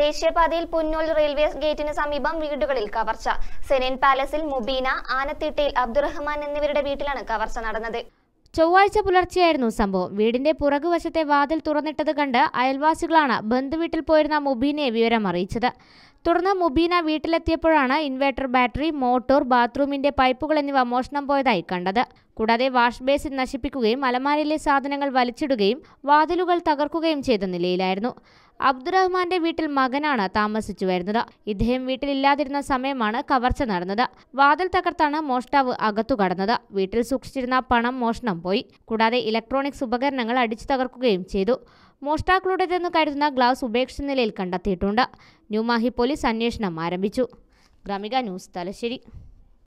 ദേശീയപാതയിൽ പുന്നോൽ റെയിൽവേ ഗേറ്റിന് സമീപം വീടുകളിൽ കവർച്ച സെനൻ പാലസിൽ മുബീന ആനത്തിട്ടയിൽ അബ്ദുറഹ്മാൻ എന്നിവരുടെ വീട്ടിലാണ് കവർച്ച നടന്നത് ചൊവ്വാഴ്ച പുലർച്ചെയായിരുന്നു സംഭവം വീടിന്റെ പുറകുവശത്തെ വാതിൽ തുറന്നിട്ടത് കണ്ട് അയൽവാസികളാണ് ബന്ധുവീട്ടിൽ പോയിരുന്ന മുബീനയെ വിവരം അറിയിച്ചത് തുടർന്ന് മുബീന വീട്ടിലെത്തിയപ്പോഴാണ് ഇൻവേർട്ടർ ബാറ്ററി മോട്ടോർ ബാത്റൂമിന്റെ പൈപ്പുകൾ എന്നിവ മോഷണം പോയതായി കണ്ടത് കൂടാതെ വാഷ് ബേസിൻ നശിപ്പിക്കുകയും അലമാരയിലെ സാധനങ്ങൾ വലിച്ചിടുകയും വാതിലുകൾ തകർക്കുകയും ചെയ്ത നിലയിലായിരുന്നു അബ്ദുറഹ്മാന്റെ വീട്ടിൽ മകനാണ് താമസിച്ചു വരുന്നത് ഇദ്ദേഹം വീട്ടിലില്ലാതിരുന്ന സമയമാണ് കവർച്ച നടന്നത് വാതിൽ തകർത്താണ് മോഷ്ടാവ് അകത്തു കടന്നത് വീട്ടിൽ സൂക്ഷിച്ചിരുന്ന പണം മോഷണം പോയി കൂടാതെ ഇലക്ട്രോണിക്സ് ഉപകരണങ്ങൾ അടിച്ചു തകർക്കുകയും ചെയ്തു മോഷ്ടാക്കളുടേതെന്ന് കരുതുന്ന ഗ്ലാസ് ഉപേക്ഷിച്ച നിലയിൽ കണ്ടെത്തിയിട്ടുണ്ട് ന്യൂമാഹി പോലീസ് അന്വേഷണം ആരംഭിച്ചു ഗ്രാമിക ന്യൂസ് തലശ്ശേരി